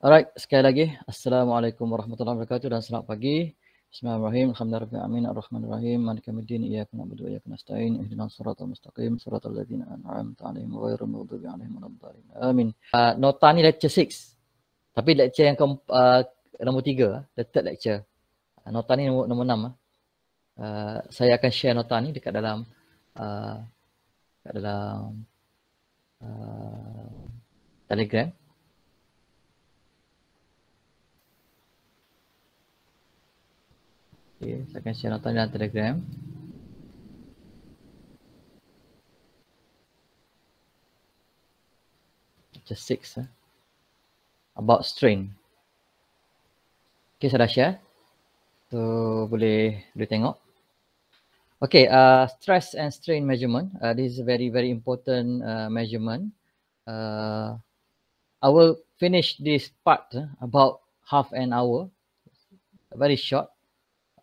Alright, sekali lagi. Assalamualaikum warahmatullahi wabarakatuh dan selamat pagi. Bismillahirrahmanirrahim. Alhamdulillah amin. Ar-Rahmanirrahim. Malikam na'budu wa iyaka nasta'in. Ihdinan suratul mustaqim. Suratul ladhina an'amta alaihim. Ghairul mughdubi alaihim. Alhamdulillah. Amin. Uh, nota ni lecture 6. Tapi lecture yang ke uh, nombor 3. The third lecture. Uh, nota ni nombor, nombor 6. Uh. Ah. Uh, saya akan share nota ni dekat dalam uh, dekat dalam uh, Telegram. Okay, saya akan share nota dalam Telegram. Just six. Huh? Eh. About string. Okay, saya dah share. So, boleh, boleh tengok. Okay, uh, stress and strain measurement. Uh, this is a very, very important uh, measurement. Uh, I will finish this part uh, about half an hour. Very short,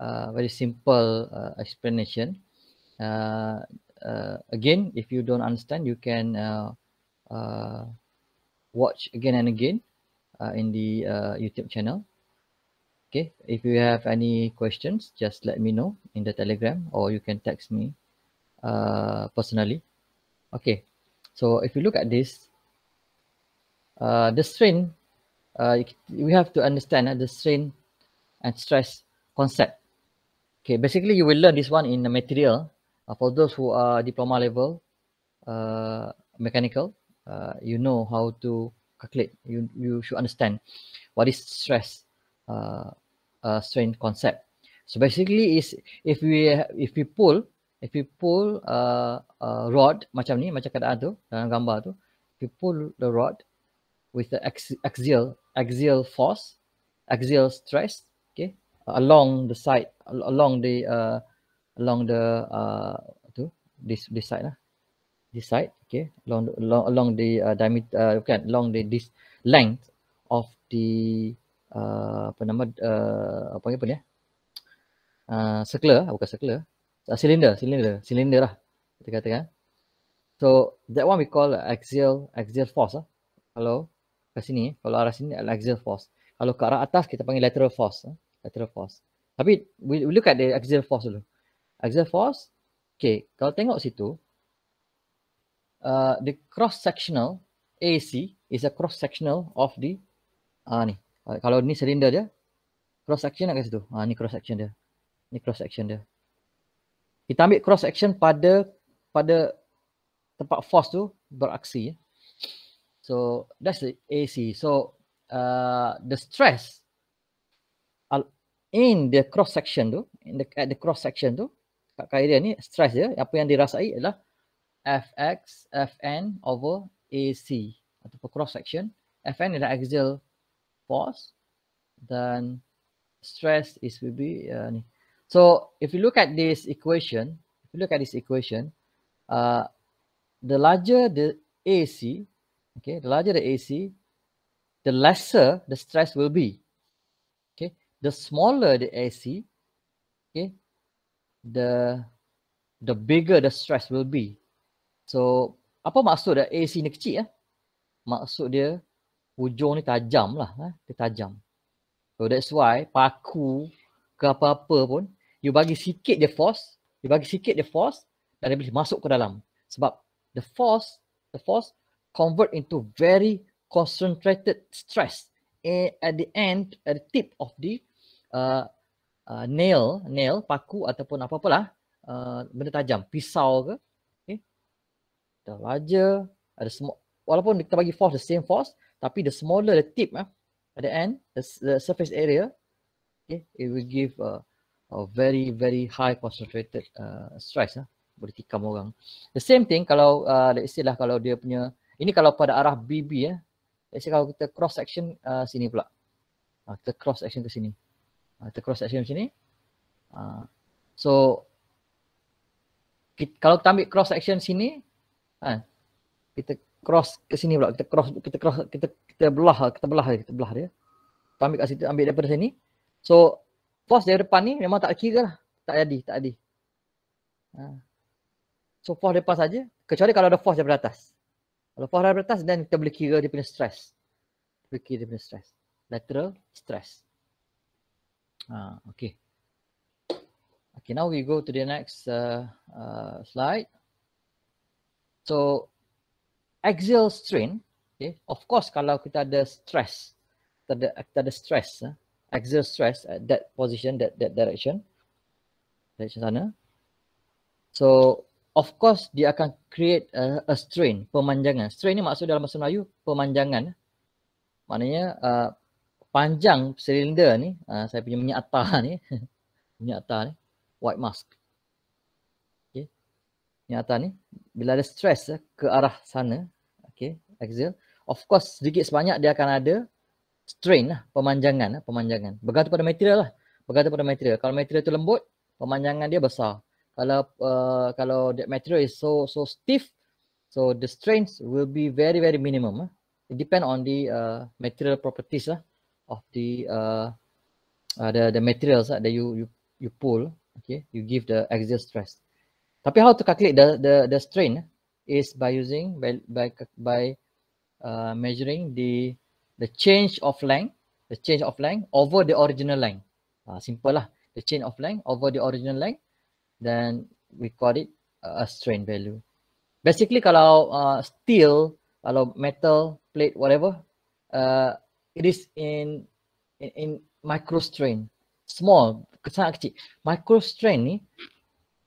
uh, very simple explanation. again, if you don't understand, you can watch again and again in the YouTube channel okay if you have any questions just let me know in the telegram or you can text me uh, personally okay so if you look at this uh, the strain uh, we have to understand uh, the strain and stress concept okay basically you will learn this one in the material uh, for those who are diploma level uh, mechanical uh, you know how to calculate you you should understand what is stress uh, uh, strain concept. So basically is if we if we pull if we pull a uh, uh, rod macam ni macam keadaan tu dalam gambar tu if you pull the rod with the axial axial force axial stress okay along the side along the uh, along the uh, tu this this side lah this side okay along along, along the uh, diameter uh, okay along the this length of the Uh, apa nama uh, apa panggil ni ya? Uh, circular bukan circular uh, silinder silinder silinder lah kita katakan so that one we call axial axial force lah. kalau ke sini kalau arah sini axial force kalau ke arah atas kita panggil lateral force lah. lateral force tapi we, look at the axial force dulu axial force okay kalau tengok situ uh, the cross sectional AC is a cross sectional of the uh, ni Ah, kalau ni silinder dia cross section kat situ ha ni cross section dia ni cross section dia kita ambil cross section pada pada tempat force tu beraksi ya. so that's the ac so uh, the stress in the cross section tu in the at the cross section tu kat dia ni stress dia apa yang dirasai ialah fx fn over ac ataupun cross section fn adalah axial pause dan stress is will be uh, ni. So if you look at this equation, if you look at this equation, uh, the larger the AC, okay, the larger the AC, the lesser the stress will be. Okay, the smaller the AC, okay, the the bigger the stress will be. So apa maksud dia AC ni kecil ya? Maksud dia hujung ni tajam lah. Eh? Dia tajam. So that's why paku ke apa-apa pun, you bagi sikit dia force, you bagi sikit dia force, dan dia boleh masuk ke dalam. Sebab the force, the force convert into very concentrated stress eh, at the end, at the tip of the uh, uh, nail, nail, paku ataupun apa-apalah, uh, benda tajam, pisau ke, okay. Dah larger, ada semua, walaupun kita bagi force, the same force, tapi the smaller the tip ah at the end the, the surface area okay it will give a, a very very high concentrated uh, stress ah boleh tikam orang the same thing kalau uh, let's say lah kalau dia punya ini kalau pada arah BB ya eh, let's say kalau kita cross section uh, sini pula uh, kita cross section ke sini uh, kita cross section sini uh, so kita, kalau kita ambil cross section sini uh, kita cross ke sini pula kita cross kita cross kita kita belah kita belah kita belah dia kita ambil kat situ ambil daripada sini so force dari depan ni memang tak kira lah tak jadi tak jadi ha. so force depan saja kecuali kalau ada force daripada atas kalau force daripada atas dan kita boleh kira dia punya stress boleh kira dia punya stress lateral stress ha, okay okay now we go to the next uh, uh, slide so axial strain, okay, of course kalau kita ada stress, kita ada, kita ada stress, uh, axial stress at that position, that, that direction, direction sana. So, of course dia akan create a, a strain, pemanjangan. Strain ni maksud dalam bahasa Melayu, pemanjangan. Maknanya uh, panjang silinder ni, uh, saya punya minyak atar ni, minyak atar ni, white mask. Okay. Minyak atar ni, bila ada stress eh, ke arah sana, okay, axial. Of course, sedikit sebanyak dia akan ada strain lah, pemanjangan lah, pemanjangan. Bergantung pada material lah. Bergantung pada material. Kalau material tu lembut, pemanjangan dia besar. Kalau uh, kalau that material is so so stiff, so the strains will be very very minimum. Lah. It depend on the uh, material properties lah of the uh, uh, the the materials lah that you you you pull, okay, you give the axial stress. Tapi how to calculate the the the strain? Lah? is by using by by, by uh, measuring the the change of length the change of length over the original length uh, simple lah the change of length over the original length then we call it a strain value basically kalau uh, steel kalau metal plate whatever uh, it is in in, in micro strain small sangat kecil micro strain ni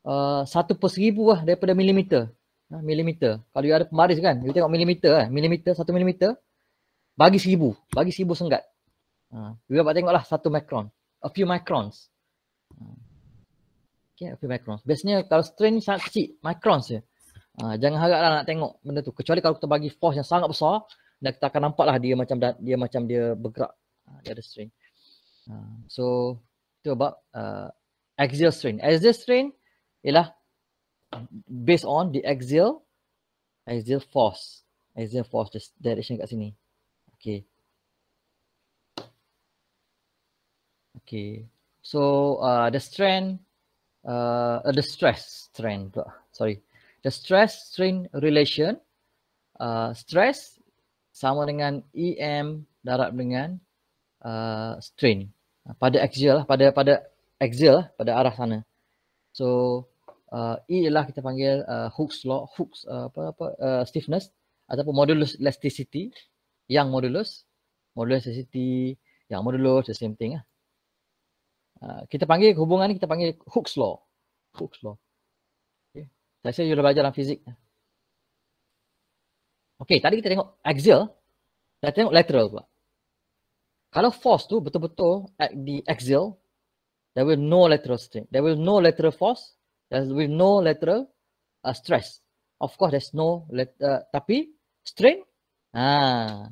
uh, satu per seribu lah daripada milimeter nah milimeter. Kalau you ada pembaris kan, you tengok milimeter kan. Milimeter, satu milimeter, bagi seribu. Bagi seribu senggat. Uh, you dapat tengok lah satu micron A few microns. Okay, a few microns. Biasanya kalau strain ni sangat kecil, microns je. Uh, jangan harap lah nak tengok benda tu. Kecuali kalau kita bagi force yang sangat besar, dan kita akan nampak lah dia macam dia, dia macam dia bergerak. Uh, dia ada strain. Uh, so, itu about uh, axial strain. Axial strain ialah based on the axial axial force axial force just direction kat sini okay okay so uh, the strain uh, uh, the stress strain sorry the stress strain relation uh, stress sama dengan em darab dengan uh, strain pada axial lah, pada pada axial lah, pada arah sana so uh, E ialah kita panggil uh, Hooke's law, Hooke's uh, apa apa uh, stiffness ataupun modulus elasticity yang modulus modulus elasticity yang modulus the same thing lah. Uh, kita panggil hubungan ni kita panggil Hooke's law. Hooke's law. Okey. Saya rasa dah belajar dalam fizik. Okey, tadi kita tengok axial, kita tengok lateral pula. Kalau force tu betul-betul at the axial, there will no lateral strain. There will no lateral force there's with no lateral uh, stress. Of course, there's no let, uh, tapi strain. Ah,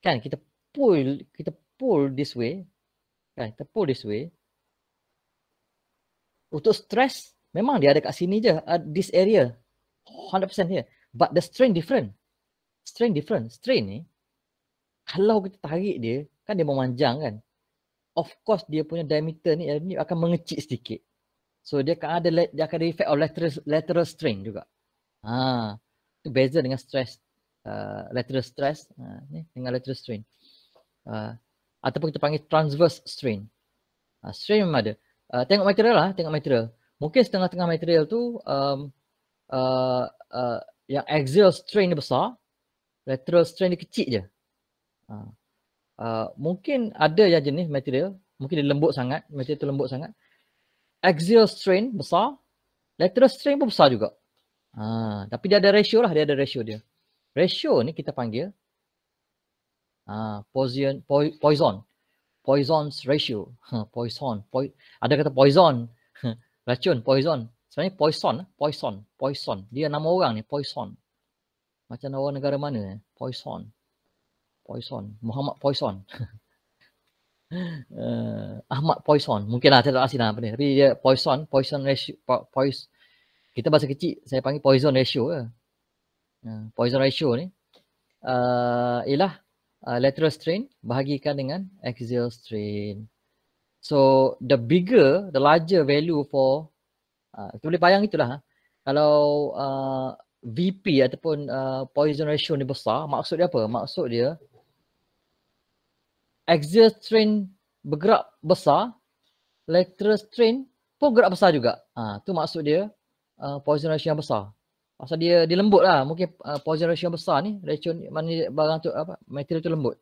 kan kita pull kita pull this way, kan kita pull this way. Untuk stress memang dia ada kat sini je, uh, this area, 100% here. But the strain different, strain different, strain ni. Kalau kita tarik dia, kan dia memanjang kan. Of course dia punya diameter ni, ni akan mengecil sedikit. So dia akan ada dia akan ada effect of lateral lateral strain juga. Ha. Itu beza dengan stress uh, lateral stress uh, ni dengan lateral strain. Uh, ataupun kita panggil transverse strain. Uh, strain memang ada. Uh, tengok material lah, tengok material. Mungkin setengah-tengah material tu um, uh, uh, yang axial strain dia besar, lateral strain dia kecil je. Uh, uh, mungkin ada yang jenis material, mungkin dia lembut sangat, material tu lembut sangat axial strain besar, lateral strain pun besar juga. Ha, tapi dia ada ratio lah, dia ada ratio dia. Ratio ni kita panggil ha, poison, po, poison. Poison's ratio. Ha, poison. Po, ada kata poison. Ha, racun, poison. Sebenarnya poison. Poison. Poison. Dia nama orang ni, poison. Macam orang negara mana? Poison. Poison. Muhammad Poison. uh, Ahmad poison Mungkin lah saya tak asin lah ni. Tapi dia poison poison ratio. Po, pois, kita bahasa kecil saya panggil poison ratio ke. Uh, ya, poisson ratio ni. Uh, ialah uh, lateral strain bahagikan dengan axial strain. So the bigger, the larger value for. Uh, kita boleh bayang itulah. Ha? Kalau uh, VP ataupun uh, poison ratio ni besar, maksud dia apa? Maksud dia axial strain bergerak besar, lateral strain pun gerak besar juga. Ah ha, tu maksud dia uh, poison ratio yang besar. Pasal dia dia lembut lah. Mungkin uh, poison ratio yang besar ni, ratio ni, mana barang tu apa material tu lembut.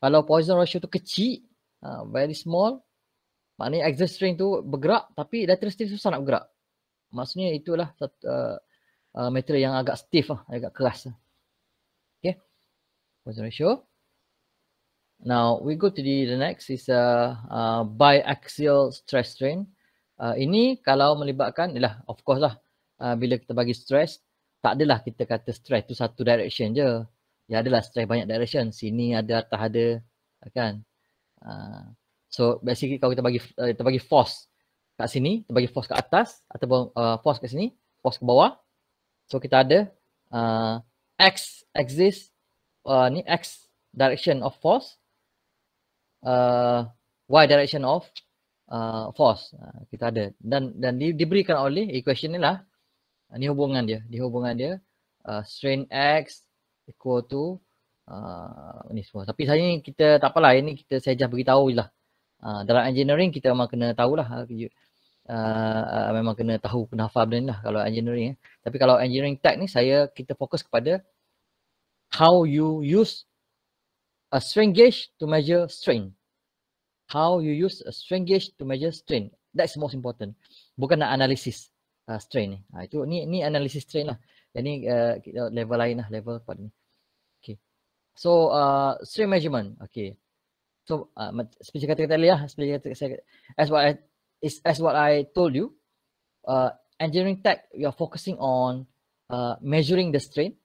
Kalau poisson ratio tu kecil, uh, very small, maknanya axial strain tu bergerak tapi lateral strain susah nak bergerak. Maksudnya itulah satu, uh, uh, material yang agak stiff lah, agak keras lah. Okay. poisson ratio. Now we go to the, the next is a uh, uh, biaxial stress strain. Uh, ini kalau melibatkan, ialah of course lah uh, bila kita bagi stress, tak adalah kita kata stress tu satu direction je. Ya adalah stress banyak direction. Sini ada, atas ada, kan. Uh, so basically kalau kita bagi uh, kita bagi force kat sini, kita bagi force kat atas ataupun uh, force kat sini, force ke bawah. So kita ada uh, X axis, uh, ni X direction of force uh, y direction of uh, force uh, kita ada dan dan di, diberikan oleh equation eh, ni lah uh, ni hubungan dia di hubungan dia uh, strain x equal to uh, ni semua tapi saya ni kita tak apalah ini kita saya just beritahu je lah uh, dalam engineering kita memang kena tahulah uh, Uh, uh, memang kena tahu kena hafal benda ni lah kalau engineering eh. tapi kalau engineering tech ni saya kita fokus kepada how you use a strain gauge to measure strain. How you use a strain gauge to measure strain. That's most important. Bukan nak analisis uh, strain ni. Ha, itu ni ni analisis strain lah. Yang ni uh, level lain lah, level part ni. Okay. So uh, strain measurement. Okay. So uh, seperti kata kata lihat, seperti kata saya as what I, is as what I told you. Uh, engineering tech, we are focusing on uh, measuring the strain,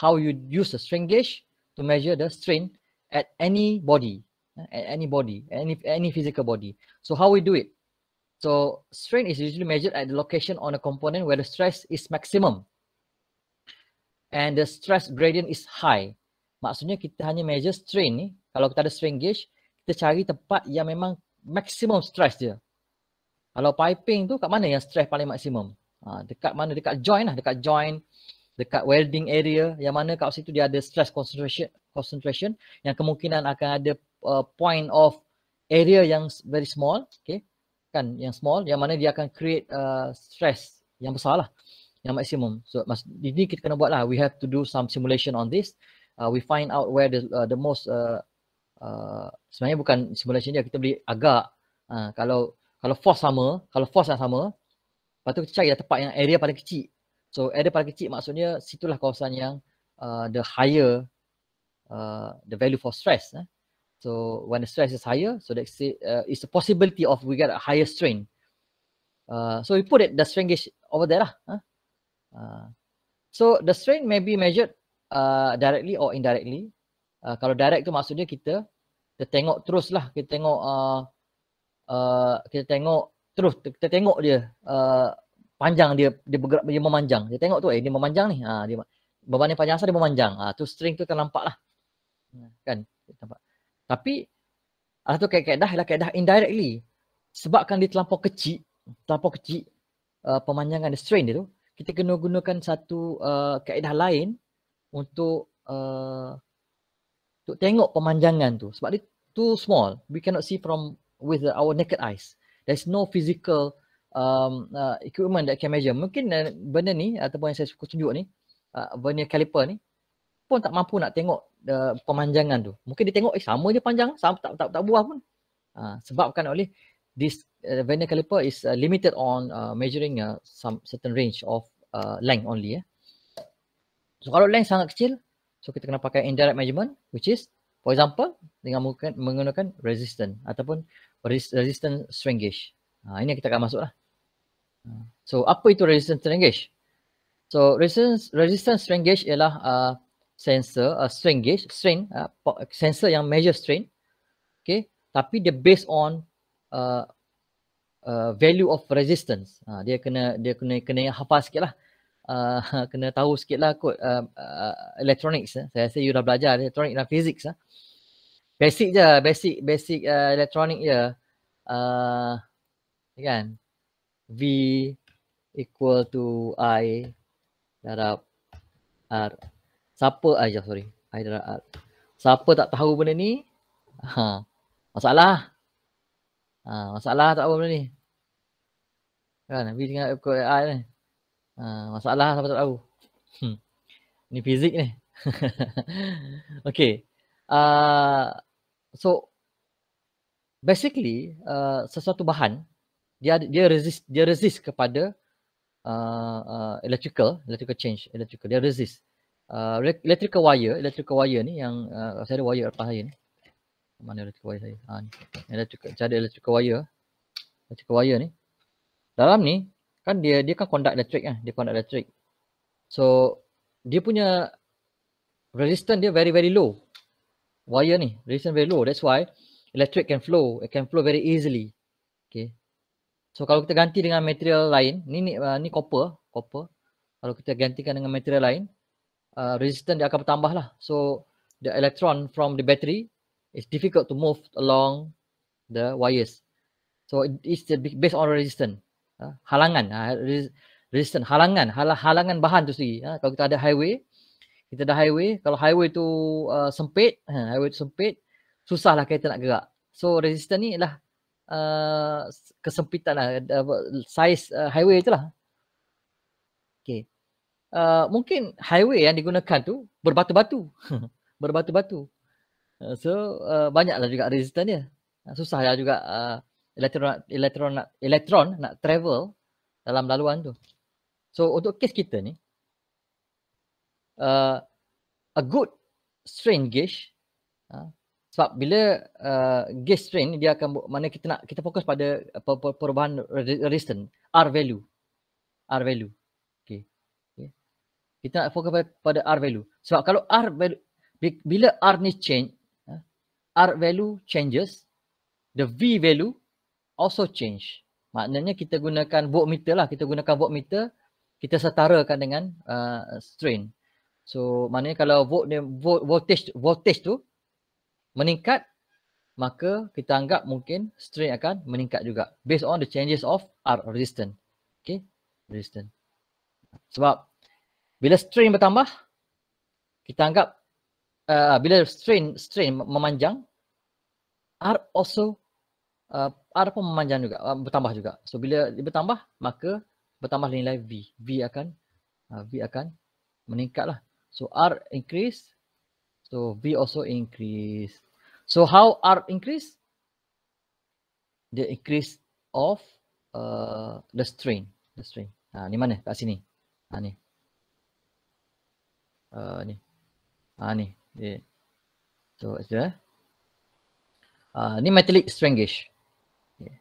how you use a strain gauge, to measure the strain at any body, at any body, any any physical body. So how we do it? So strain is usually measured at the location on a component where the stress is maximum and the stress gradient is high. Maksudnya kita hanya measure strain ni. Kalau kita ada strain gauge, kita cari tempat yang memang maximum stress dia. Kalau piping tu kat mana yang stress paling maksimum? Ha, dekat mana? Dekat joint lah. Dekat joint, dekat welding area yang mana kat situ dia ada stress concentration concentration yang kemungkinan akan ada uh, point of area yang very small okay kan yang small yang mana dia akan create uh, stress yang besar yang maksimum so mas, ini kita kena buat lah we have to do some simulation on this uh, we find out where the, uh, the most uh, uh, sebenarnya bukan simulation dia kita beli agak uh, kalau kalau force sama kalau force yang sama lepas tu kita cari lah tempat yang area paling kecil So area paling kecil maksudnya situlah kawasan yang uh, the higher uh, the value for stress. Eh? So when the stress is higher, so that uh, is the possibility of we get a higher strain. Uh, so we put it the strain gauge over there lah. Huh? Uh, so the strain may be measured uh, directly or indirectly. Uh, kalau direct tu maksudnya kita kita tengok terus lah kita tengok uh, uh, kita tengok terus kita tengok dia uh, panjang dia dia bergerak dia memanjang. Dia tengok tu eh dia memanjang ni. Ha dia beban yang panjang asal dia memanjang. Ha tu string tu terlampak lah. Ha, kan? Nampak. Tapi alat tu kaedah ialah kaedah indirectly sebabkan dia terlampau kecil, terlampau kecil uh, pemanjangan dia strain dia tu, kita kena gunakan satu uh, kaedah lain untuk uh, untuk tengok pemanjangan tu sebab dia too small. We cannot see from with our naked eyes. There's no physical um, uh, equipment that can measure. Mungkin uh, benda ni ataupun yang saya suka tunjuk ni, uh, vernier caliper ni pun tak mampu nak tengok uh, pemanjangan tu. Mungkin dia tengok eh sama je panjang, sama tak tak tak buah pun. Uh, sebabkan oleh this uh, vernier caliper is uh, limited on uh, measuring uh, some certain range of uh, length only eh. So kalau length sangat kecil, so kita kena pakai indirect measurement which is for example dengan menggunakan, resistance ataupun resistance strain gauge. Uh, ini kita akan masuk lah. So apa itu resistance strain gauge? So resistance resistance strain gauge ialah uh, sensor uh, strain gauge strain uh, sensor yang measure strain. Okay, tapi dia based on uh, uh, value of resistance. Uh, dia kena dia kena kena hafal sikit lah. Uh, kena tahu sikit lah kot uh, uh, electronics. Eh. Saya rasa you dah belajar electronic dan physics. Eh. Basic je, basic basic uh, electronic je. Uh, kan? V equal to I darab R. Siapa aja sorry. I darab R. Siapa tak tahu benda ni? Ha. Masalah. Ha, masalah tak tahu benda ni. Kan, V dengan F equal I ni. Ha, masalah siapa tak tahu. Hmm. Ni fizik ni. okay. Uh, ah, so, basically, uh, sesuatu bahan, dia dia resist dia resist kepada uh, uh, electrical electrical change electrical dia resist uh, electrical wire electrical wire ni yang uh, saya ada wire apa saya ni mana electrical wire saya ha, ni. electrical saya ada electrical wire electrical wire ni dalam ni kan dia dia kan conduct electric kan dia conduct electric so dia punya resistance dia very very low wire ni resistance very low that's why electric can flow it can flow very easily okay So kalau kita ganti dengan material lain, ni ni, uh, ni copper, copper. Kalau kita gantikan dengan material lain, uh, resistance dia akan bertambah lah. So the electron from the battery is difficult to move along the wires. So it is based on resistance. Uh, halangan, uh, resistance, halangan, hal halangan bahan tu sendiri. Uh, kalau kita ada highway, kita ada highway, kalau highway tu uh, sempit, uh, highway tu sempit, susahlah kereta nak gerak. So resistance ni lah uh, kesempitan lah, uh, size uh, highway itulah. Okay. Uh, mungkin highway yang digunakan tu berbatu-batu. berbatu-batu. Uh, so uh, banyaklah juga resistance dia. Uh, susah lah juga uh, elektron, elektron, nak, elektron nak travel dalam laluan tu. So untuk kes kita ni, uh, a good strain gauge uh, sebab bila uh, gauge strain dia akan mana kita nak kita fokus pada uh, perubahan resistance R value R value okey okay. kita nak fokus pada, pada R value sebab kalau R value bila R ni change uh, R value changes the V value also change maknanya kita gunakan voltmeter lah kita gunakan voltmeter kita setarakan dengan uh, strain so maknanya kalau volt, volt voltage voltage tu meningkat maka kita anggap mungkin strain akan meningkat juga based on the changes of R resistance. Okay, resistance. Sebab bila strain bertambah, kita anggap uh, bila strain strain memanjang, R also uh, R pun memanjang juga, uh, bertambah juga. So bila bertambah, maka bertambah nilai V. V akan uh, V akan meningkat lah. So R increase, so V also increase. So how are increase? The increase of uh, the strain. The strain. Ha, ni mana? Kat sini. Ha, ni. Uh, ni. Ha, ni. Yeah. So it's uh, ni metallic strain gauge. Yeah.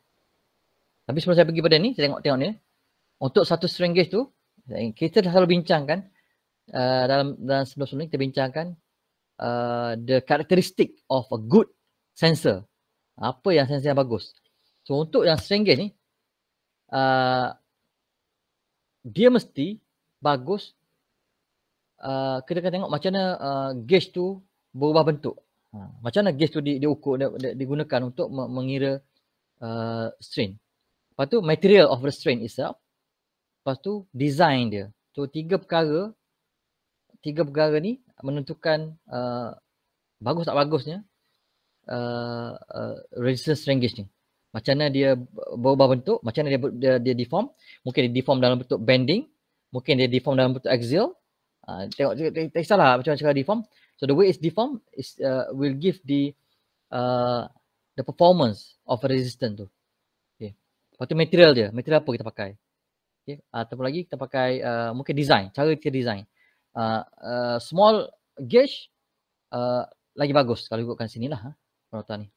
Tapi sebelum saya pergi pada ni, saya tengok-tengok ni. Untuk satu strain gauge tu, kita dah selalu bincangkan uh, dalam dalam sebelum-sebelum ni kita bincangkan uh, the characteristic of a good sensor. Apa yang sensor yang bagus. So untuk yang strain gauge ni, uh, dia mesti bagus. Uh, kita akan tengok macam mana uh, gauge tu berubah bentuk. Ha. Macam mana gauge tu di, diukur, di, di, digunakan untuk mengira uh, strain. Lepas tu material of the strain itself. Lepas tu design dia. So tiga perkara, tiga perkara ni menentukan uh, bagus tak bagusnya uh, uh, resistance strain gauge ni. Macam mana dia berubah bentuk, macam mana dia, dia, dia deform. Mungkin dia deform dalam bentuk bending, mungkin dia deform dalam bentuk axial. Uh, tengok, tak kisahlah macam mana cara deform. So the way it's deform is uh, will give the uh, the performance of a resistance tu. Okay. Lepas tu material dia, material apa kita pakai. Okay. Uh, ataupun lagi kita pakai uh, mungkin design, cara kita design uh, small gauge uh, lagi bagus kalau ikutkan sini lah ha, ni.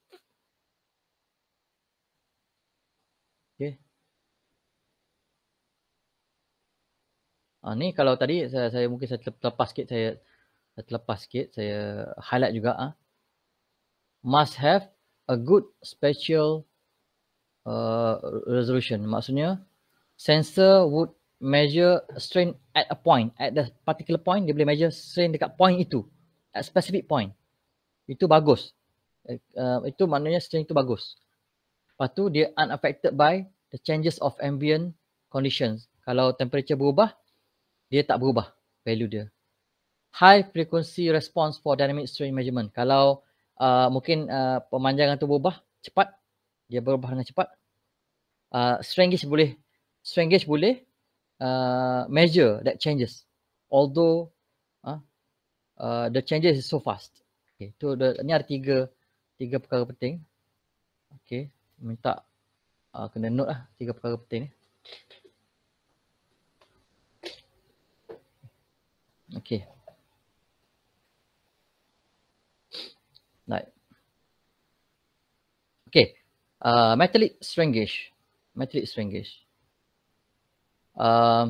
Okay. Uh, ah, ni kalau tadi saya, saya mungkin saya terlepas sikit saya, saya terlepas sikit saya highlight juga ah. Ha. Must have a good special uh, eh, resolution. Maksudnya sensor would measure strain at a point at the particular point dia boleh measure strain dekat point itu at specific point itu bagus uh, itu maknanya strain itu bagus lepas tu dia unaffected by the changes of ambient conditions kalau temperature berubah dia tak berubah value dia high frequency response for dynamic strain measurement kalau uh, mungkin uh, pemanjangan tu berubah cepat dia berubah dengan cepat uh, strain gauge boleh strain gauge boleh Uh, measure that changes although uh, uh, the changes is so fast okay tu so ni ada tiga tiga perkara penting okay minta uh, kena note lah tiga perkara penting ni okay Right. Okay. Uh, metallic strain gauge. Metallic strain gauge um,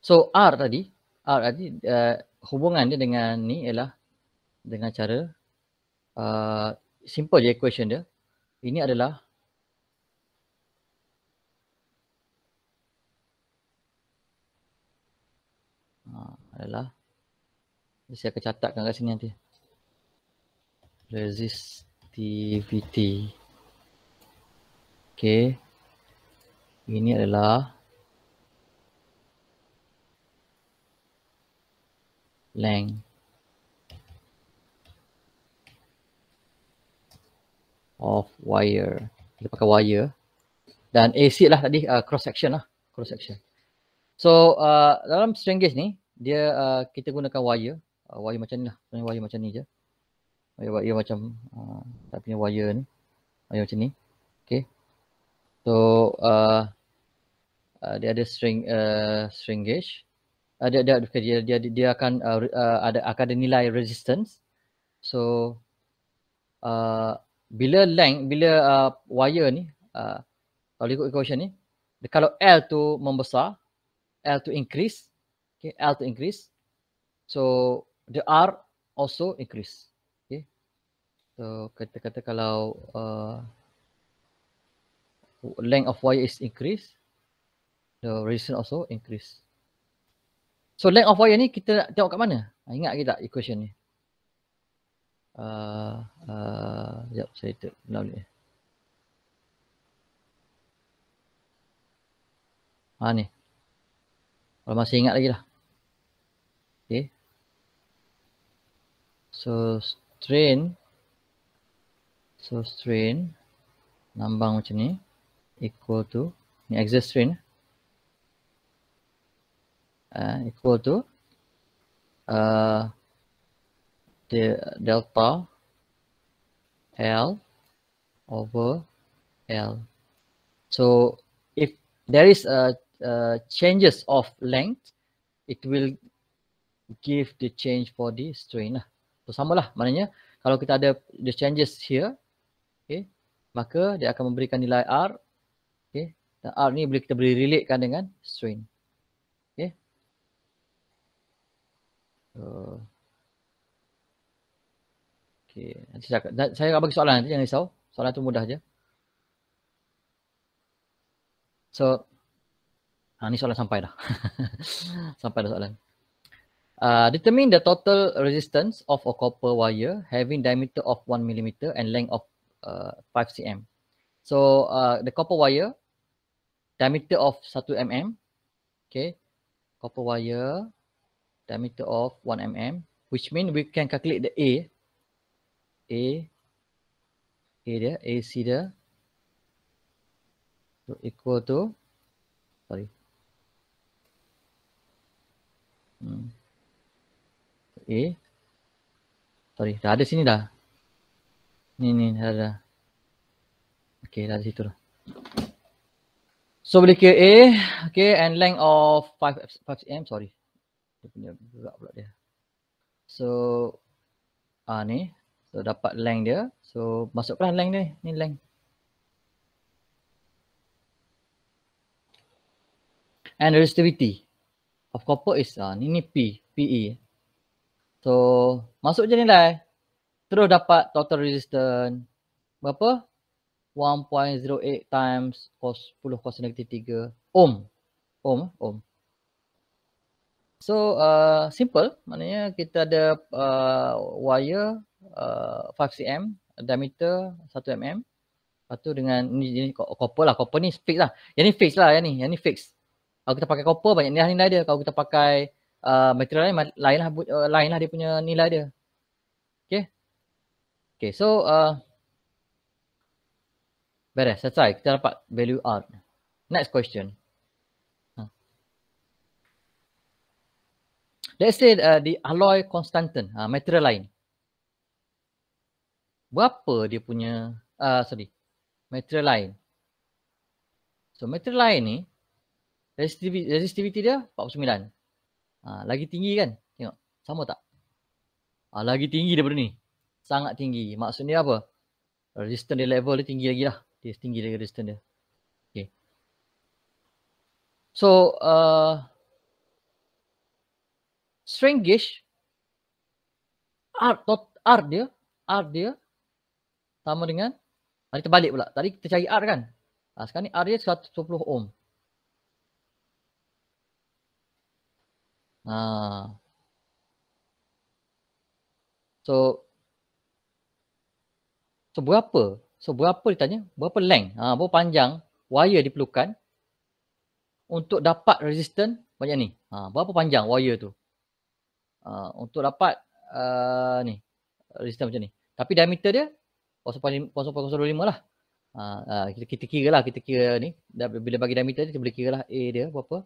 so R tadi R tadi uh, hubungan dia dengan ni ialah dengan cara uh, simple je equation dia ini adalah uh, adalah saya akan catatkan kat sini nanti resistivity okay ini adalah length of wire kita pakai wire dan AC lah tadi uh, cross section lah cross section so uh, dalam strain gauge ni dia uh, kita gunakan wire uh, wire macam ni lah wire macam ni je wire, wire macam uh, tak punya wire ni wire macam ni okay so uh, uh, dia ada string uh, string gauge ada uh, dia, dia dia dia dia akan uh, uh, ada akan ada nilai resistance so uh, bila length bila uh, wire ni uh, kalau ikut equation ni kalau L tu membesar L to increase okay L to increase so the R also increase okay so kata-kata kalau uh, length of wire is increase the resistance also increase. So length of wire ni kita nak tengok kat mana? Ha, ingat kita equation ni? Sekejap, ah, ah, uh, uh, saya tengok dalam ni. Ha ni. Kalau masih ingat lagi lah. Okay. So strain. So strain. Nambang macam ni. Equal to. Ni exist strain lah uh, equal to uh, eh, the delta L over L. So if there is a, eh, a changes of length, it will give the change for the strain. Lah. So sama lah, maknanya kalau kita ada the changes here, okay, maka dia akan memberikan nilai R. Okay, R ni boleh kita boleh relatekan dengan strain. Okey, nanti cakap. Saya akan bagi soalan nanti, jangan risau. Soalan tu mudah je. So, ha, ni soalan sampai dah. sampai dah soalan. Uh, determine the total resistance of a copper wire having diameter of 1 mm and length of uh, 5 cm. So, uh, the copper wire, diameter of 1 mm. Okay, copper wire diameter of 1 mm which mean we can calculate the A A A dia AC dia so equal to sorry hmm. A sorry dah ada sini dah ni ni dah ada okay dah ada situ dah So boleh kira A, okay, and length of 5, 5 cm, sorry dia punya gerak pula dia so ah uh, ni so dapat length dia so masukkan length ni ni length and resistivity of copper is uh, ni ni P PE so masuk je nilai eh. terus dapat total resistance berapa 1.08 times cos 10 cos negatif 3 ohm ohm ohm So uh, simple, maknanya kita ada uh, wire uh, 5cm, diameter 1mm. Lepas tu dengan ni, ni copper lah, copper ni fix lah. Yang ni fix lah, yang ni, yang ni fix. Kalau kita pakai copper banyak nilai nilai dia. Kalau kita pakai uh, material lain, lain lah, uh, lain lah dia punya nilai dia. Okay. Okay, so uh, beres, selesai. Kita dapat value R. Next question. Let's say uh, the alloy constantan, uh, material lain. Berapa dia punya, uh, sorry, material lain. So material lain ni, resistivity, resistivity dia 49. Uh, ah, lagi tinggi kan? Tengok, sama tak? Uh, lagi tinggi daripada ni. Sangat tinggi. Maksudnya apa? Resistance level dia tinggi lagi lah. Dia tinggi lagi resistance dia. Okay. So, uh, strain R dot R dia R dia sama dengan ah, tadi terbalik pula. Tadi kita cari R kan. Ha, sekarang ni R dia 120 ohm. Ha. So seberapa? So seberapa so, ditanya? Berapa length? Ha, berapa panjang wire diperlukan untuk dapat resistance macam ni? Ha, berapa panjang wire tu? uh, untuk dapat uh, ni resistance macam ni. Tapi diameter dia 0.025 lah. Uh, uh, kita, kita kira lah, kita kira ni. Bila bagi diameter dia, kita boleh kira lah A dia berapa.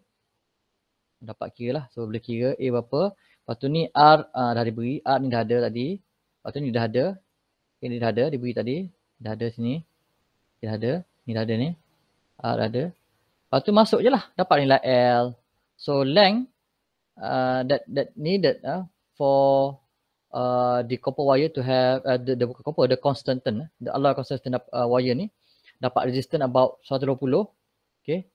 Dapat kira lah. So boleh kira A berapa. Lepas tu ni R uh, dah diberi. R ni dah ada tadi. Lepas tu ni dah ada. Ini dah ada, diberi tadi. Dah ada sini. Ini dah ada. Ni dah ada ni. R ada. Lepas tu masuk je lah. Dapat nilai L. So length uh, that that needed uh, for uh, the copper wire to have uh, the, the copper the constantan eh? the alloy constantan uh, wire ni dapat resistance about 120 okay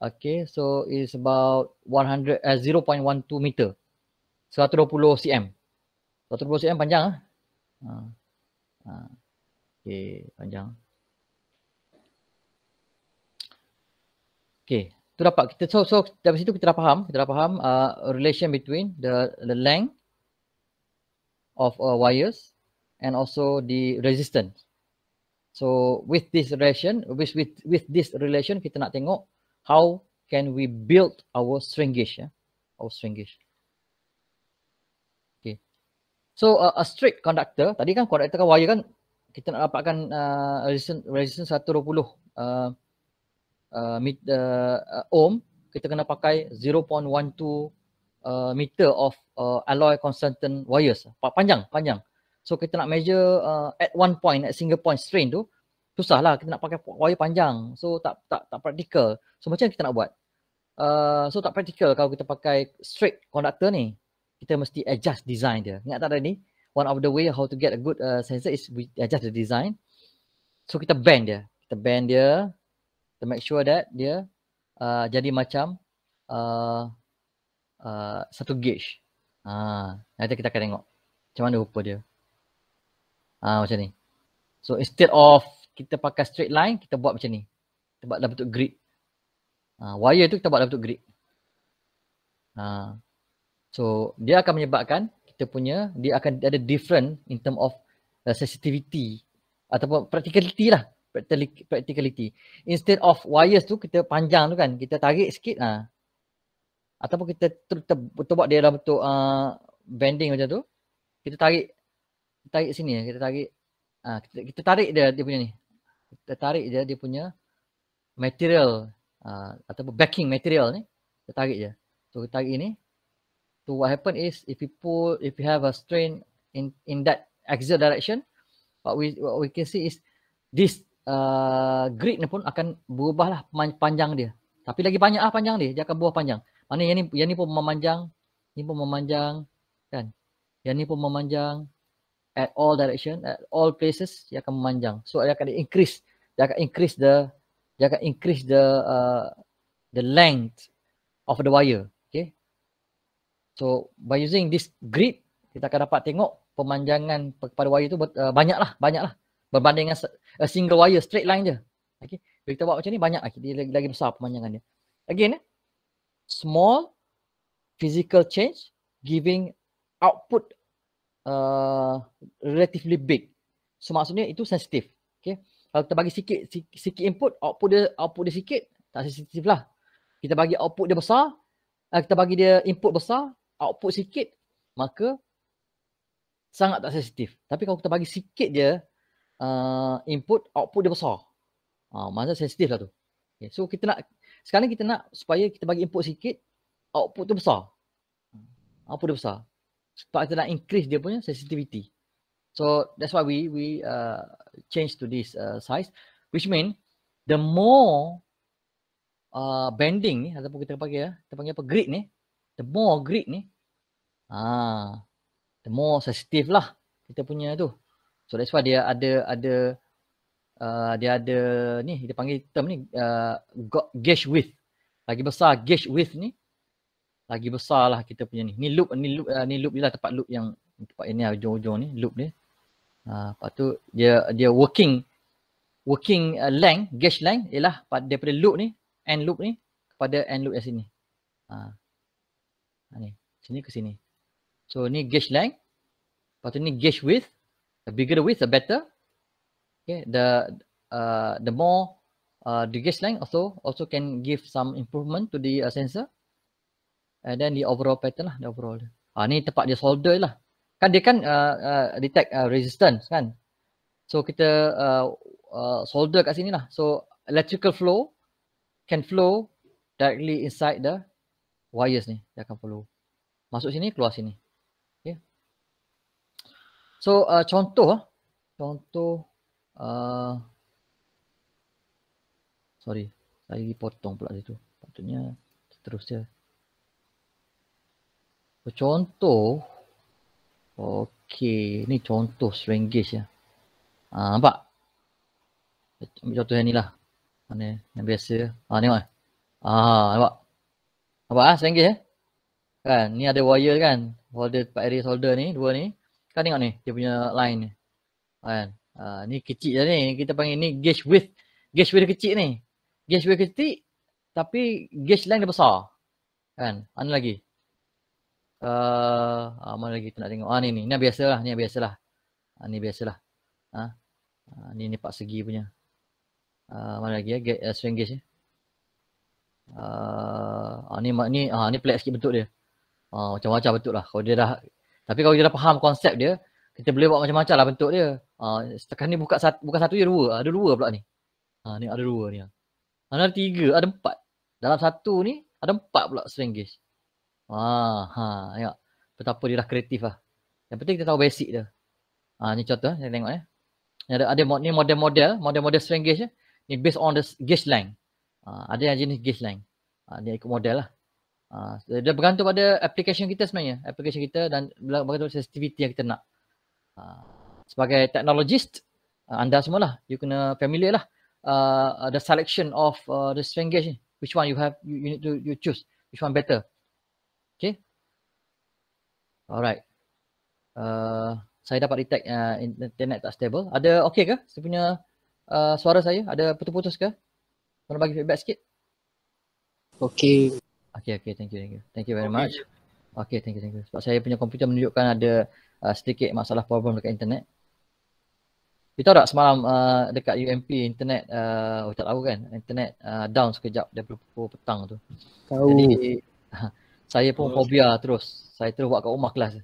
okay so is about 100 uh, 0.12 meter 120 cm 120 cm panjang eh? ah uh, uh, okay panjang okay tu dapat kita so so dari situ kita dah faham kita dah faham uh, relation between the the length of uh, wires and also the resistance so with this relation with with with this relation kita nak tengok how can we build our string gauge yeah? our string gauge okay so uh, a straight conductor tadi kan conductor kan wire kan kita nak dapatkan uh, resistance resistance 120 uh, Uh, uh, uh, ohm kita kena pakai 0.12 uh, meter of uh, alloy constantan wires panjang panjang so kita nak measure uh, at one point at single point strain tu susah lah kita nak pakai wire panjang so tak tak tak praktikal so macam kita nak buat uh, so tak praktikal kalau kita pakai straight conductor ni kita mesti adjust design dia ingat tak ada ni one of the way how to get a good uh, sensor is we adjust the design so kita bend dia kita bend dia to make sure that dia uh, jadi macam uh, uh, satu gauge. Ha, nanti kita akan tengok macam mana rupa dia. Ha, macam ni. So instead of kita pakai straight line, kita buat macam ni. Kita buat dalam bentuk grid. Ha, wire tu kita buat dalam bentuk grid. Ha, so dia akan menyebabkan kita punya, dia akan ada different in term of uh, sensitivity ataupun practicality lah practicality. Instead of wires tu kita panjang tu kan, kita tarik sikit lah. Ataupun kita ter, ter, ter dia dalam bentuk uh, bending macam tu. Kita tarik tarik sini ya, kita tarik uh, kita, kita tarik dia dia punya ni. Kita tarik dia dia punya material uh, ataupun backing material ni. Kita tarik je. So kita tarik ni. So what happen is if you pull if you have a strain in in that axial direction what we what we can see is this uh, grid ni pun akan berubahlah panjang dia. Tapi lagi banyak ah panjang dia, dia akan buah panjang. Mana yang ni yang ni pun memanjang, ni pun memanjang kan. Yang ni pun memanjang at all direction, at all places dia akan memanjang. So dia akan increase, dia akan increase the dia akan increase the uh, the length of the wire. Okay. So by using this grid kita akan dapat tengok pemanjangan kepada wire tu uh, banyaklah, banyaklah. Berbanding dengan a single wire straight line je. Okay. Bila kita buat macam ni banyak ah, lagi, dia lagi, besar pemanjangan dia. Again, eh? small physical change giving output uh, relatively big. So maksudnya itu sensitif. Okay. Kalau kita bagi sikit, sikit, sikit input, output dia output dia sikit, tak sensitif lah. Kita bagi output dia besar, uh, kita bagi dia input besar, output sikit, maka sangat tak sensitif. Tapi kalau kita bagi sikit je uh, input output dia besar. Ah uh, maksudnya sensitif lah tu. Okay, so kita nak sekarang kita nak supaya kita bagi input sikit output tu besar. Ah, output dia besar. Sebab kita nak increase dia punya sensitivity. So that's why we we uh, change to this uh, size which mean the more uh, bending ni ataupun kita panggil ya, kita panggil apa grid ni, the more grid ni ah uh, the more sensitive lah kita punya tu So that's why dia ada ada uh, dia ada ni kita panggil term ni uh, gauge width. Lagi besar gauge width ni lagi besarlah kita punya ni. Ni loop ni loop uh, ni loop jelah tempat loop yang tempat ini lah, hujung-hujung ni loop dia. Ah uh, lepas tu dia dia working working uh, length gauge length ialah pada daripada loop ni end loop ni kepada end loop yang sini. Ah. Uh, ni sini ke sini. So ni gauge length lepas tu ni gauge width the bigger the width, the better. Okay, the uh, the more uh, the gauge length also also can give some improvement to the uh, sensor, and then the overall pattern lah, the overall. Ah, ni tempat dia solder lah. Kan dia kan uh, uh, detect uh, resistance kan, so kita uh, uh, solder kat sini lah. So electrical flow can flow directly inside the wires ni. Dia akan flow masuk sini keluar sini. So uh, contoh, ah. contoh, uh, sorry, saya dipotong pula situ. Patutnya seterusnya. So, contoh, okay, ni contoh string gauge ya. Ah, uh, pak, contoh yang ni lah. Mana yang biasa? Ah, ni apa? Eh. Ah, apa? Apa ah string gauge? Eh? Kan, ni ada wire kan? Holder, pak area solder ni, dua ni. Kau tengok ni dia punya line ni. Kan. Uh, ni kecil je lah ni. Kita panggil ni gauge width. Gauge width kecil ni. Gauge width kecil tapi gauge line dia besar. Kan. Mana lagi? Uh, uh, mana lagi kita nak tengok. Ah uh, ni ni. Ni biasalah. Ni biasalah. Uh, ah, ni biasalah. Ha? Uh, ni ni pak segi punya. Uh, mana lagi ya? Gauge, uh, swing gauge ni. Uh, uh, ni, ni, uh, ni pelik sikit bentuk dia. Uh, macam-macam bentuk lah. Kalau dia dah tapi kalau kita dah faham konsep dia, kita boleh buat macam-macam lah bentuk dia. Ha, setakat ni buka satu, buka satu je dua. Ada dua pula ni. Ha, ni ada dua ni. Ha, ada tiga, ada empat. Dalam satu ni, ada empat pula string gauge. Ah, ha, ha, tengok. Betapa dia dah kreatif lah. Yang penting kita tahu basic dia. Ha, ni contoh, eh, saya tengok ya. Ni ada, ada ni model-model, model-model string gauge eh. ni. based on the gauge length. Ha, ada yang jenis gauge line Ha, ni ikut model lah. Uh, dia bergantung pada aplikasi kita sebenarnya. aplikasi kita dan bergantung sensitiviti yang kita nak. Uh, sebagai technologist, uh, anda semualah, you kena familiar lah uh, the selection of uh, the strain gauge Which one you have, you, you need to you choose. Which one better. Okay. Alright. Uh, saya dapat detect uh, internet tak stable. Ada okay ke? Saya punya uh, suara saya. Ada putus-putus ke? Kena bagi feedback sikit. Okay. Okay, okay, thank you, thank you. Thank you very okay. much. Okay, thank you, thank you. Sebab saya punya komputer menunjukkan ada uh, sedikit masalah problem dekat internet. Kita tahu tak semalam uh, dekat UMP internet, uh, oh, tak tahu kan, internet uh, down sekejap daripada pukul petang tu. Tahu. Jadi, saya pun fobia terus. Saya terus buat kat rumah kelas.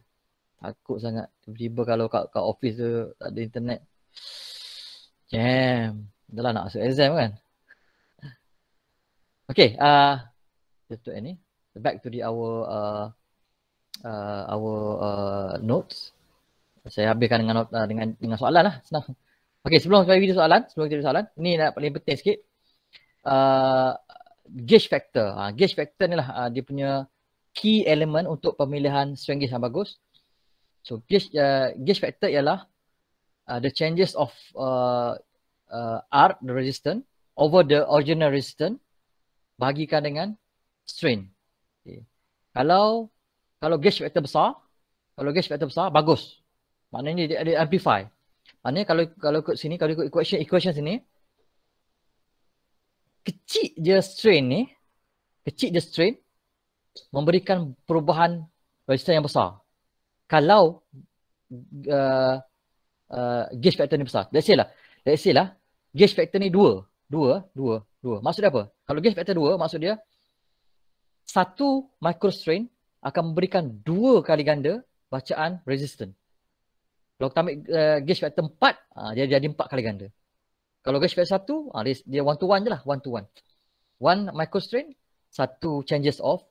Takut sangat. Tiba-tiba kalau kat, kat office tu tak ada internet. Jam. Dah lah nak masuk exam kan. Okay. Uh, just to any back to the our uh, uh, our uh, notes saya habiskan dengan uh, dengan dengan soalan lah senang okay sebelum saya video soalan sebelum kita soalan ni nak paling penting sikit uh, gauge factor uh, gauge factor ni lah uh, dia punya key element untuk pemilihan strain gauge yang bagus so gauge uh, gauge factor ialah uh, the changes of uh, uh, R the resistance over the original resistance bahagikan dengan strain. Okay. Kalau kalau gauge vector besar, kalau gauge vector besar bagus. Maknanya dia ada amplify. Maknanya kalau kalau ikut sini, kalau ikut equation equation sini kecil je strain ni, kecil je strain memberikan perubahan resistance yang besar. Kalau uh, uh, gauge vector ni besar. Let's say lah. Let's say lah. Gauge vector ni 2. 2. 2. 2. Maksud dia apa? Kalau gauge vector 2, maksud dia satu microstrain akan memberikan dua kali ganda bacaan resistant. Kalau kita ambil uh, gauge factor 4, uh, dia jadi empat kali ganda. Kalau gauge factor 1, uh, dia, dia one to one je lah, one to one. One microstrain, satu changes of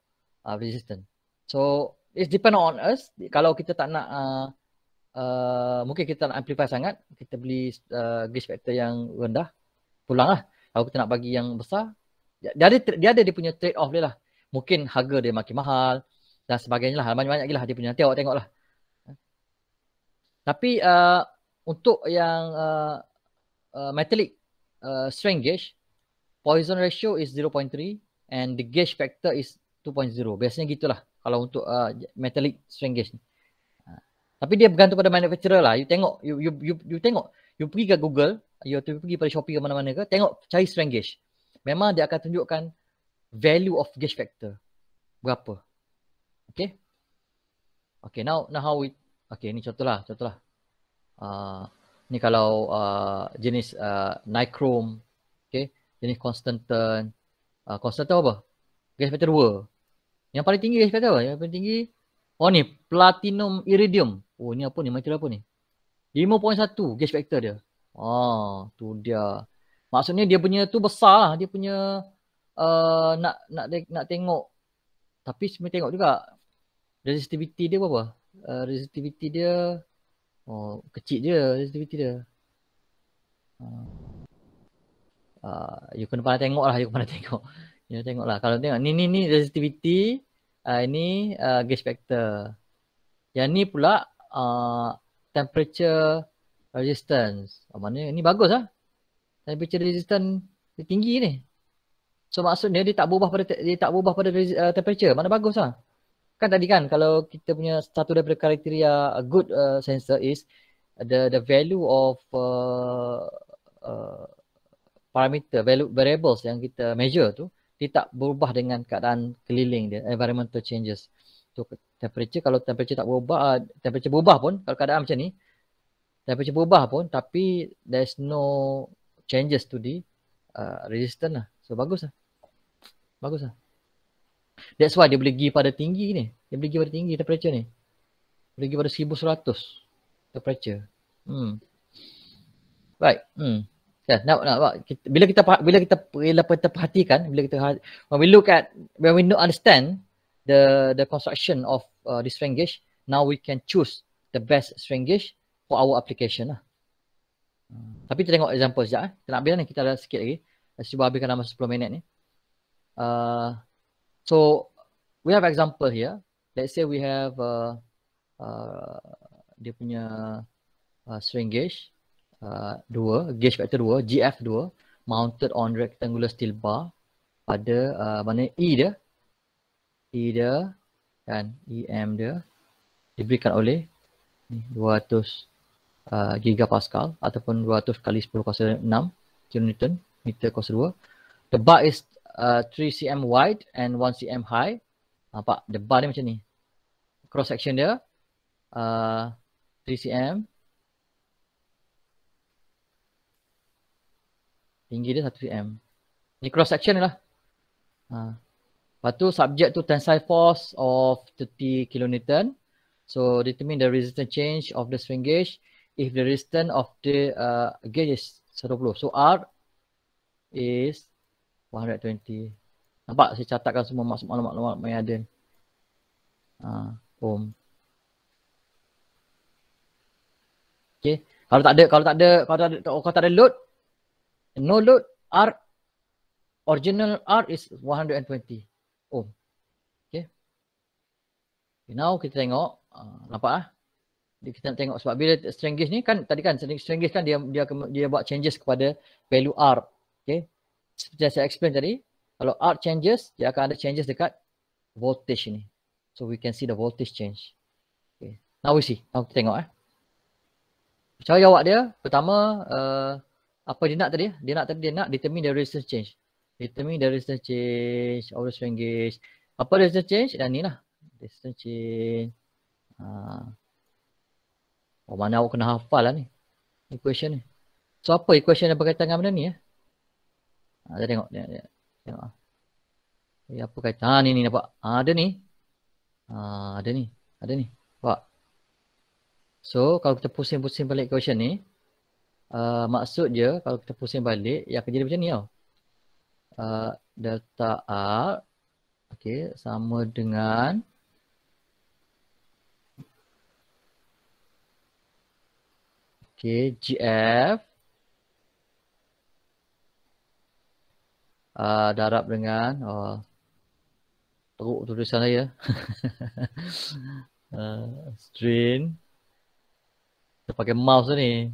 uh, resistant. So, it depend on us. Kalau kita tak nak, uh, uh, mungkin kita nak amplify sangat, kita beli uh, gauge factor yang rendah, pulang lah. Kalau kita nak bagi yang besar, dia ada dia ada dia punya trade off dia lah mungkin harga dia makin mahal dan sebagainya lah. Banyak-banyak lagi lah dia punya. Nanti awak tengok lah. Tapi uh, untuk yang uh, uh, metallic uh, strain gauge, poison ratio is 0.3 and the gauge factor is 2.0. Biasanya gitulah kalau untuk uh, metallic strain gauge ni. Uh, tapi dia bergantung pada manufacturer lah. You tengok, you, you, you, you tengok. You pergi ke Google, you have pergi pada Shopee ke mana-mana ke, tengok cari strain gauge. Memang dia akan tunjukkan value of gauge factor berapa okay okay now now how we okay ni contohlah contohlah uh, ni kalau uh, jenis uh, nichrome okay jenis constant turn uh, constant turn apa gauge factor 2 yang paling tinggi gauge factor apa yang paling tinggi oh ni platinum iridium oh ni apa ni material apa ni 5.1 gauge factor dia Ah, tu dia. Maksudnya dia punya tu besar lah. Dia punya uh, nak nak nak tengok tapi sebenarnya tengok juga resistivity dia berapa? Uh, resistivity dia oh kecil je resistivity dia. Uh, uh you kena pandai tengok lah, you kena pandai tengok. You kena tengok lah. Kalau tengok ni ni ni resistivity, uh, ini uh, gauge factor. Yang ni pula uh, temperature resistance. Oh, maknanya ni bagus lah. Temperature resistance tinggi ni. So maksudnya dia tak berubah pada dia tak berubah pada uh, temperature. Mana bagus lah. Kan tadi kan kalau kita punya satu daripada kriteria a good uh, sensor is the the value of uh, uh, parameter value variables yang kita measure tu dia tak berubah dengan keadaan keliling dia environmental changes tu temperature kalau temperature tak berubah uh, temperature berubah pun kalau keadaan macam ni temperature berubah pun tapi there's no changes to the uh, resistance lah so bagus lah Bagus lah. That's why dia boleh pergi pada tinggi ni. Dia boleh pergi pada tinggi temperature ni. Boleh pergi pada 1100 temperature. Hmm. Right. Hmm. Yeah, nak, nak, nak. bila kita bila kita bila kita perhatikan bila kita ha, when we look at when we understand the the construction of uh, this strain gauge now we can choose the best strain gauge for our application lah. Hmm. Tapi kita tengok example sekejap eh. Kita nak ambil ni kita ada sikit lagi. Kita cuba habiskan dalam masa 10 minit ni. Uh, so we have example here. Let's say we have uh, uh, dia punya uh, string gauge uh, dua, gauge vector dua, GF dua, mounted on rectangular steel bar pada uh, mana E dia, E dia dan EM dia diberikan oleh 200 uh, gigapascal ataupun 200 kali 10 kuasa 6 kilonewton meter kuasa 2. The bar is uh, 3 cm wide and 1 cm high. Nampak the bar dia macam ni. Cross section dia uh, 3 cm. Tinggi dia 1 cm. Ni cross section ni lah. Uh. Lepas tu subject to tensile force of 30 kN. So determine the resistance change of the strain gauge if the resistance of the uh, gauge is 20. So R is 120. Nampak saya catatkan semua maklumat-maklumat yang ada. Ha, ah, om. Okey, kalau tak ada kalau tak ada kalau tak ada kalau tak ada load no load R original R is 120 ohm. Okey. Okay, now kita tengok ha, nampak ah. Uh? kita nak tengok sebab bila strain gauge ni kan tadi kan strain gauge kan dia dia dia buat changes kepada value R. Okey seperti yang saya explain tadi, kalau arc changes, dia akan ada changes dekat voltage ni. So we can see the voltage change. Okay. Now we see. Now kita tengok eh. Cara jawab dia, pertama uh, apa dia nak tadi? Eh? Dia nak tadi dia nak determine the resistance change. Determine the resistance change of the strain gauge. Apa resistance change? Dan ni lah. Resistance change. Uh, oh mana awak kena hafal lah ni. Equation ni. So apa equation yang berkaitan dengan benda ni eh? Ha, saya tengok. Tengok. tengok. tengok. Eh, apa kaitan? Ha, ni ni nampak. Ha, ada ni. Ha, ada ni. Ada ni. Nampak. So, kalau kita pusing-pusing balik question ni. Uh, maksud je, kalau kita pusing balik, yang kerja dia macam ni tau. Uh, delta R. Okay, sama dengan. Okay, GF. uh, darab dengan oh, teruk tulisan saya uh, ah, String. kita pakai mouse ni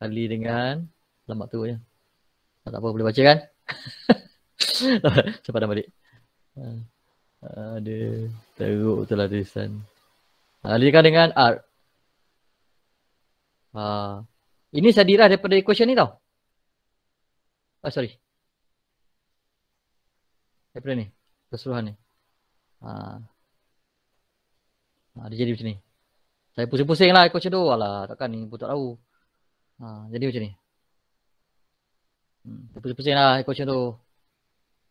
kali dengan lambat tu ya tak, apa boleh baca kan cepat dah balik ah, ada teruk tu lah tulisan Alihkan dengan R. Uh, ini saya dirah daripada equation ni tau. Oh sorry. April ni. Keseluruhan ni. Ha. Ha, dia jadi macam ni. Saya pusing-pusing lah coach tu. Alah takkan ni pun tak tahu. Ha, jadi macam ni. Hmm, pusing-pusing lah coach tu.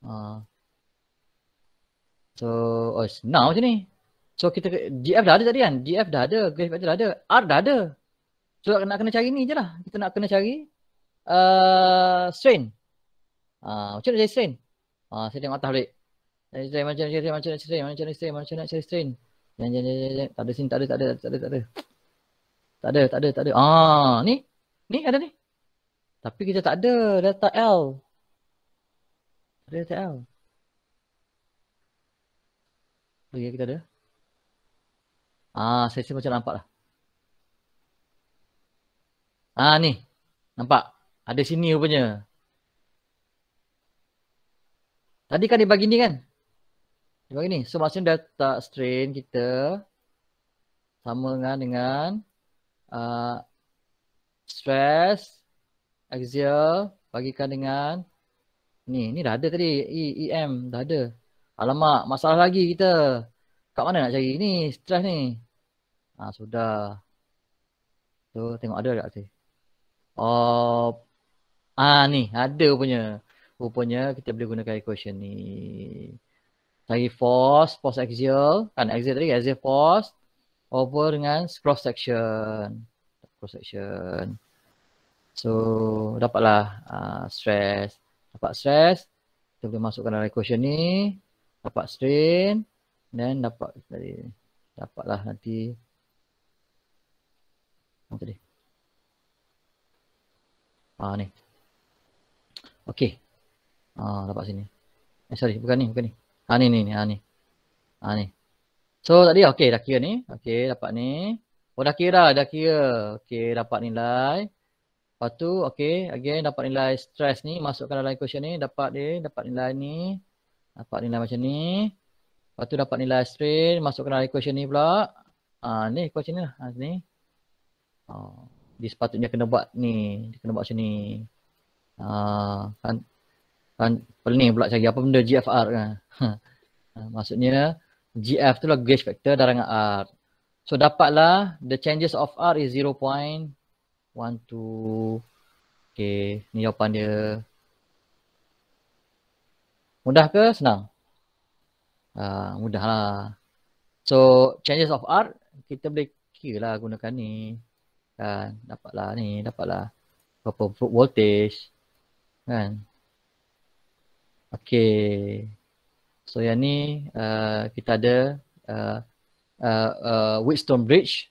Ha. So, oh, senang macam ni. So kita GF dah ada tadi kan? GF dah ada, GF dah ada, R dah ada. So nak kena cari ni je lah. Kita nak kena cari uh, strain. Ah, macam nak cari strain? Ah, saya tengok atas balik. Cari strain, macam nak cari strain, macam macam cari strain, macam macam cari strain, macam macam cari strain. Jangan, jangan, jangan, jangan. Tak ada sini, tak ada, tak ada, tak ada, tak ada. Tak ada, tak ada, tak ada. Ah, ni? Ni ada ni? Tapi kita tak ada data L. Data L. Okay, kita ada. Ah, saya macam nampak lah. Ah, ni. Nampak? Ada sini rupanya. Tadi kan dia bagi ni kan? Dia bagi ni. So maksudnya data strain kita sama dengan, dengan uh, stress axial bagikan dengan ni. Ni dah ada tadi. E, E, M, dah ada. Alamak masalah lagi kita. Kat mana nak cari ni stress ni? Ah sudah. So tengok ada tak tadi? Oh, ah ni ada punya rupanya kita boleh gunakan equation ni. Lagi force, force axial, kan axial tadi, axial force over dengan cross section. Cross section. So dapatlah uh, stress. Dapat stress, kita boleh masukkan dalam equation ni. Dapat strain, then dapat tadi. Dapatlah nanti. Nanti. Ah ni. Okay. Ah ha, dapat sini. Eh sorry bukan ni, bukan ni. Ha ah, ni ni ni, ha ni. Ha ni. So tadi okey dah kira ni. Okey dapat ni. Oh dah kira dah, kira. Okey dapat nilai. Lepas tu okey again dapat nilai stress ni masukkan dalam equation ni dapat dia dapat nilai ni. Dapat nilai macam ni. Lepas tu dapat nilai strain masukkan dalam equation ni pula. Ah ni equation ni lah. Ha ah, Oh dia sepatutnya kena buat ni, dia kena buat macam ni. Ah kan Kan, pening pula cari apa benda GFR kan. Ha. Ha, maksudnya GF tu lah gauge factor darang R. So dapatlah the changes of R is 0.12. Okay, ni jawapan dia. Mudah ke senang? Uh, mudah lah. So changes of R kita boleh kira lah gunakan ni. Kan, dapatlah ni, dapatlah berapa voltage. Kan, Okey, So yang ni uh, kita ada uh, uh, uh, Whitstone Bridge.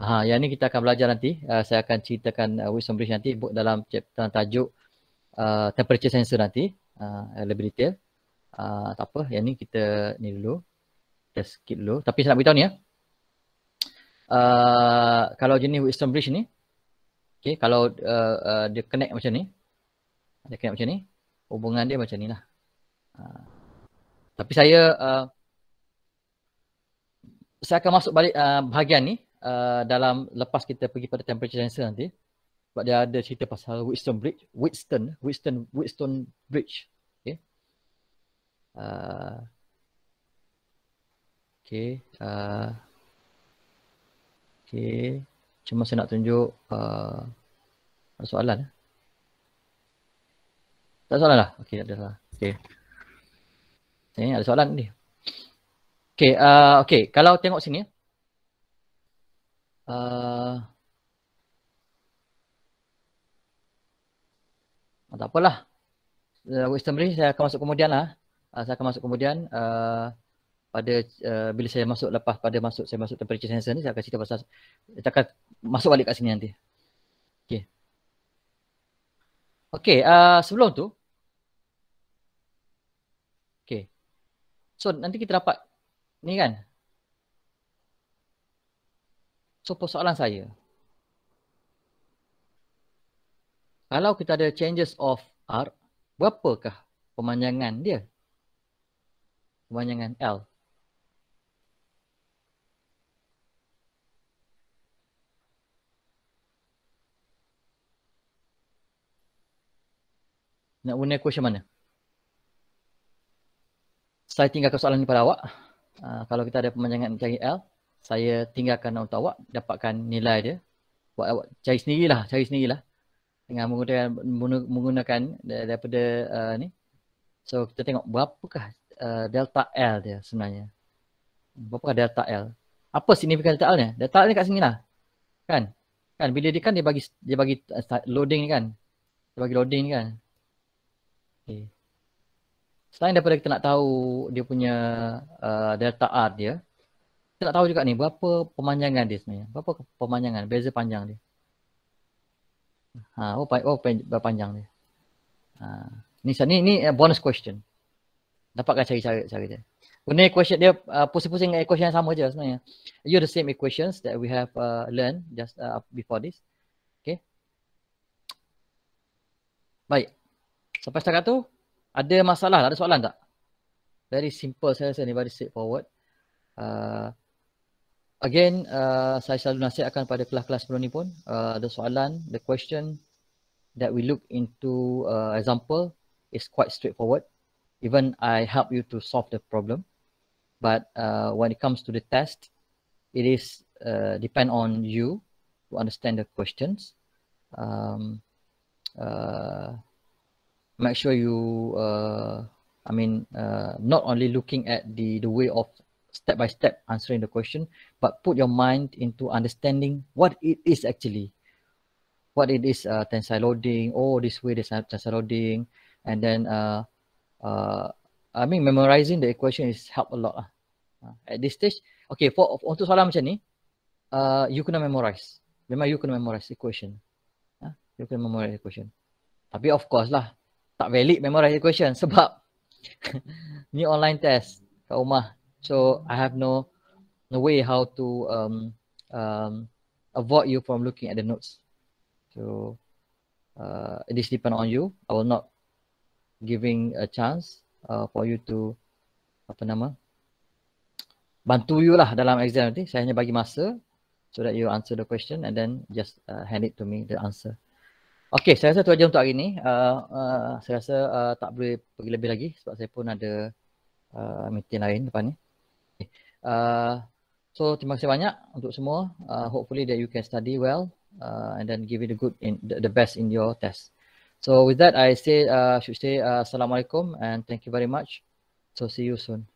Ha, yang ni kita akan belajar nanti. Uh, saya akan ceritakan uh, Whitstone Bridge nanti dalam chapter tajuk uh, temperature sensor nanti. Uh, lebih detail. Uh, tak apa. Yang ni kita ni dulu. Kita skip dulu. Tapi saya nak beritahu ni ya. Uh, kalau jenis Whitstone Bridge ni. Okay, kalau uh, uh, dia connect macam ni. Dia connect macam ni hubungan dia macam ni lah. Uh, ha. tapi saya uh, saya akan masuk balik uh, bahagian ni uh, dalam lepas kita pergi pada temperature sensor nanti. Sebab dia ada cerita pasal Whitstone Bridge, Whitstone, Whitstone, Whitstone Bridge. Okay. Uh, okay. Uh, okay. Cuma saya nak tunjuk uh, soalan. Eh? Tak soalan lah. Okey, ada lah. Okey. Ni ada soalan ni. Okey, uh, okey, kalau tengok sini. Uh, oh, tak apalah. Wisdom uh, saya akan masuk kemudian lah. Uh, saya akan masuk kemudian. Uh, pada uh, bila saya masuk lepas pada masuk saya masuk temperature sensor ni saya akan cerita pasal saya akan masuk balik kat sini nanti. Okey. Okey, uh, sebelum tu So nanti kita dapat ni kan. So persoalan saya. Kalau kita ada changes of R, berapakah pemanjangan dia? Pemanjangan L. Nak guna equation mana? saya tinggalkan soalan ni pada awak. Uh, kalau kita ada pemanjangan cari L, saya tinggalkan untuk awak dapatkan nilai dia. Buat awak cari sendirilah, cari sendirilah. Dengan menggunakan menggunakan daripada uh, ni. So kita tengok berapakah uh, delta L dia sebenarnya. Berapakah delta L? Apa signifikan delta L ni? Delta L ni kat lah, Kan? Kan bila dia kan dia bagi dia bagi loading ni kan. Dia bagi loading ni kan. Okay selain daripada kita nak tahu dia punya uh, delta R dia, kita nak tahu juga ni berapa pemanjangan dia sebenarnya. Berapa pemanjangan, beza panjang dia. Ha, oh, pan oh berapa panjang dia. Ha. Ni, ni, ni uh, bonus question. Dapatkan cari cara, cara dia. Ini equation dia, uh, pusing-pusing uh, equation yang sama je sebenarnya. You the same equations that we have uh, learned just uh, before this. Okay. Baik. Sampai setakat tu, ada masalah, ada soalan tak? Very simple saya rasa ni, very straightforward. Uh, again, uh, saya selalu nasihatkan pada kelas-kelas sebelum ni pun, uh, ada soalan, the question that we look into uh, example is quite straightforward. Even I help you to solve the problem. But uh, when it comes to the test, it is uh, depend on you to understand the questions. Um, uh, make sure you uh, I mean uh, not only looking at the the way of step by step answering the question, but put your mind into understanding what it is actually, what it is uh, tensile loading. Oh, this way this tensile loading, and then uh, uh, I mean memorizing the equation is help a lot. Uh, at this stage, okay, for untuk soalan macam ni, uh, you kena memorize. Memang you kena memorize equation. Uh, you kena memorize equation. Tapi of course lah, tak valid memorize the question sebab ni online test kat rumah. So I have no no way how to um um avoid you from looking at the notes. So uh this depend on you. I will not giving a chance uh, for you to apa nama? bantu you lah dalam exam nanti. Saya hanya bagi masa so that you answer the question and then just uh, hand it to me the answer. Okey, saya rasa tu aja untuk hari ini. Uh, uh, saya rasa uh, tak boleh pergi lebih lagi sebab saya pun ada uh, meeting lain depan ni. Okay. Uh, so terima kasih banyak untuk semua. Uh, hopefully that you can study well uh, and then give it a good in, the, the best in your test. So with that, I say uh, should say uh, assalamualaikum and thank you very much. So see you soon.